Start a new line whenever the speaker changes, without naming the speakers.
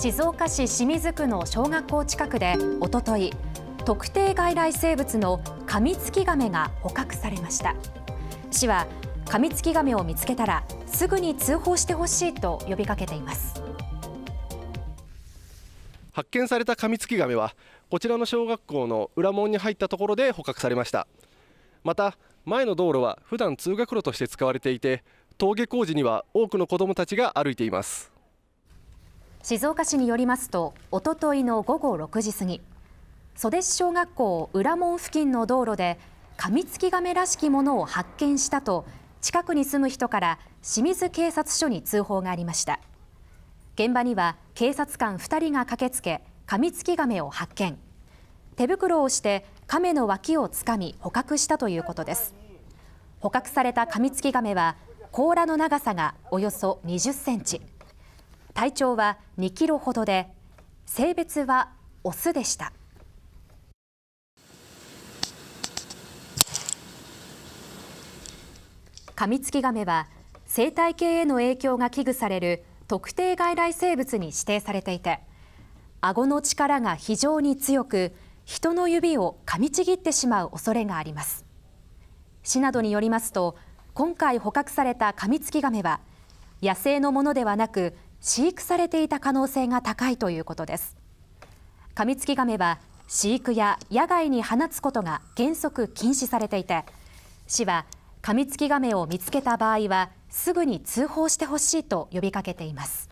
静岡市清水区の小学校近くでおととい特定外来生物のカミツキガメが捕獲されました市はカミツキガメを見つけたらすぐに通報してほしいと呼びかけています
発見されたカミツキガメはこちらの小学校の裏門に入ったところで捕獲されましたまた前の道路は普段通学路として使われていて登下校時には多くの子どもたちが歩いています
静岡市によりますと、おとといの午後6時過ぎ、袖市小学校裏門付近の道路で、カミツキガメらしきものを発見したと、近くに住む人から清水警察署に通報がありました。現場には警察官2人が駆けつけ、カミツキガメを発見。手袋をしてカメの脇をつかみ捕獲したということです。捕獲されたカミツキガメは甲羅の長さがおよそ20センチ。体長は2キロほどで性別はオスでした噛みつきガメは生態系への影響が危惧される特定外来生物に指定されていて顎の力が非常に強く人の指を噛みちぎってしまう恐れがあります市などによりますと今回捕獲された噛みつきガメは野生のものではなく飼育されていた可能性が高いということですカミツキガメは飼育や野外に放つことが原則禁止されていて市はカミツキガメを見つけた場合はすぐに通報してほしいと呼びかけています